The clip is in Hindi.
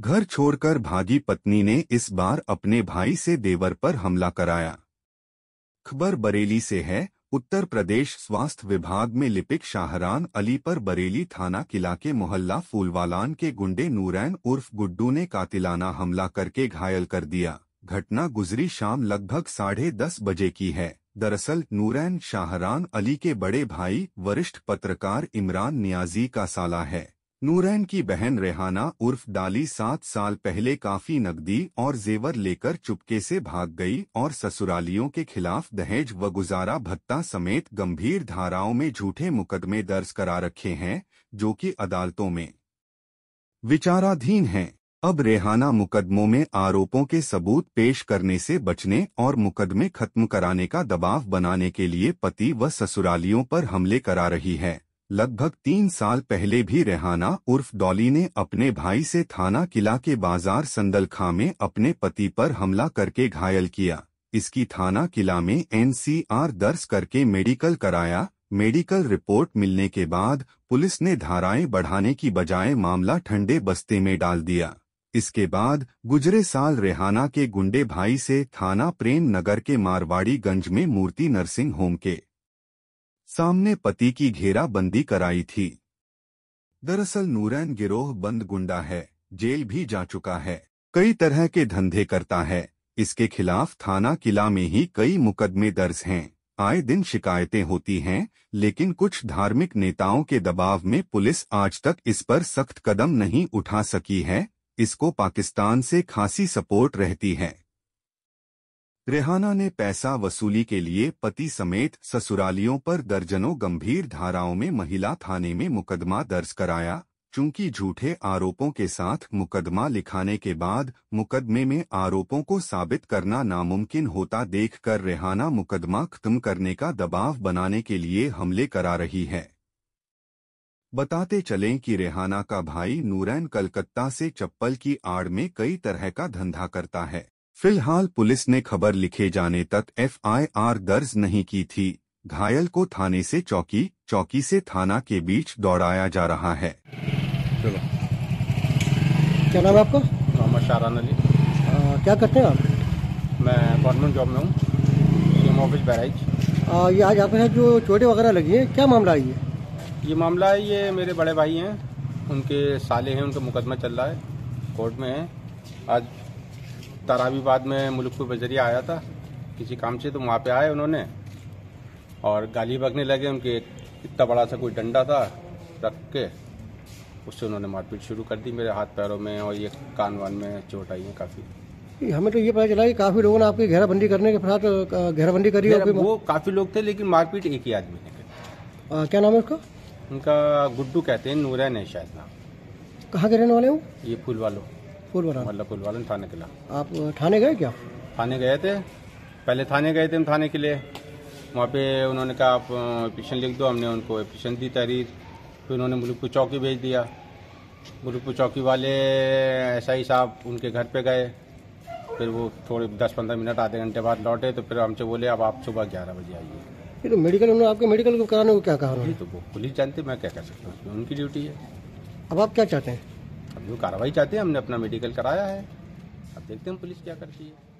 घर छोड़कर भागी पत्नी ने इस बार अपने भाई से देवर पर हमला कराया खबर बरेली से है उत्तर प्रदेश स्वास्थ्य विभाग में लिपिक शाहरान अली पर बरेली थाना किला के मोहल्ला फूलवालान के गुंडे नूरैन उर्फ गुड्डू ने कातिलाना हमला करके घायल कर दिया घटना गुजरी शाम लगभग साढ़े दस बजे की है दरअसल नूरैन शाहरान अली के बड़े भाई वरिष्ठ पत्रकार इमरान नियाजी का साला है नूरैन की बहन रेहाना उर्फ डाली सात साल पहले काफी नकदी और जेवर लेकर चुपके से भाग गई और ससुरालियों के खिलाफ दहेज व गुजारा भत्ता समेत गंभीर धाराओं में झूठे मुकदमे दर्ज करा रखे हैं जो कि अदालतों में विचाराधीन हैं अब रेहाना मुकदमों में आरोपों के सबूत पेश करने से बचने और मुकदमे खत्म कराने का दबाव बनाने के लिए पति व ससुरालियों पर हमले करा रही है लगभग तीन साल पहले भी रेहाना उर्फ डॉली ने अपने भाई से थाना किला के बाजार संदलखा में अपने पति पर हमला करके घायल किया इसकी थाना किला में एनसीआर दर्ज करके मेडिकल कराया मेडिकल रिपोर्ट मिलने के बाद पुलिस ने धाराएं बढ़ाने की बजाय मामला ठंडे बस्ते में डाल दिया इसके बाद गुजरे साल रेहाना के गुंडे भाई से थाना प्रेम नगर के मारवाड़ी गंज में मूर्ति नर्सिंग होम के सामने पति की घेराबंदी कराई थी दरअसल नूरैन गिरोह बंद गुंडा है जेल भी जा चुका है कई तरह के धंधे करता है इसके खिलाफ थाना किला में ही कई मुकदमे दर्ज हैं आए दिन शिकायतें होती हैं लेकिन कुछ धार्मिक नेताओं के दबाव में पुलिस आज तक इस पर सख्त कदम नहीं उठा सकी है इसको पाकिस्तान से खासी सपोर्ट रहती है रेहाना ने पैसा वसूली के लिए पति समेत ससुरालियों पर दर्जनों गंभीर धाराओं में महिला थाने में मुकदमा दर्ज कराया चूंकि झूठे आरोपों के साथ मुकदमा लिखाने के बाद मुकदमे में आरोपों को साबित करना नामुमकिन होता देखकर रेहाना मुकदमा खत्म करने का दबाव बनाने के लिए हमले करा रही है बताते चलें कि रेहाना का भाई नूरैन कलकत्ता से चप्पल की आड़ में कई तरह का धंधा करता है फिलहाल पुलिस ने खबर लिखे जाने तक एफआईआर दर्ज नहीं की थी घायल को थाने से चौकी चौकी से थाना के बीच दौड़ाया जा रहा है चलो क्या नाम है आपका मोहम्मद शाहरान अली क्या करते हैं आप मैं गवर्नमेंट जॉब में हूँ ऑफिस बैराइज ये आज आपके साथ जो चोटें वगैरह लगी है क्या मामला है ये ये मामला है ये मेरे बड़े भाई हैं उनके साले हैं उनका मुकदमा चल रहा है कोर्ट में है आज तारावीबाद में मुल्कपुर बजरिया आया था किसी काम से तो वहाँ पे आए उन्होंने और गाली बगने लगे उनके इतना बड़ा सा कोई डंडा था रख के उससे उन्होंने मारपीट शुरू कर दी मेरे हाथ पैरों में और ये कान वान में चोट आई है काफ़ी हमें तो ये पता चला कि काफ़ी लोगों ने आपकी घेराबंदी करने के फिर घेराबंदी करी है वो काफ़ी लोग थे लेकिन मारपीट एक ही आदमी ने करी क्या नाम है उसका उनका गुड्डू कहते हैं नूरैन है शायद नाम कहाँ के रहने वाले हूँ ये फूल वालों फूल मतलब थाने किला आप थाने गए क्या थाने गए थे पहले थाने गए थे हम थाने के लिए वहाँ पे उन्होंने कहा आप एप्लीकेशन लिख दो हमने उनको एप्लीकेशन दी तहरीर फिर उन्होंने मुल्कपुर चौकी भेज दिया मुल्कपुर चौकी वाले एस आई साहब उनके घर पे गए फिर वो थोड़े दस पंद्रह मिनट आधे घंटे बाद लौटे तो फिर हमसे बोले अब आप सुबह ग्यारह बजे आइए फिर तो मेडिकल उन्होंने आपके मेडिकल को कराने को क्या कहा तो वो पुलिस जानते मैं क्या कर सकता हूँ उनकी ड्यूटी है अब आप क्या चाहते हैं हम जो कार्रवाई चाहते हैं हमने अपना मेडिकल कराया है अब देखते हैं पुलिस क्या करती है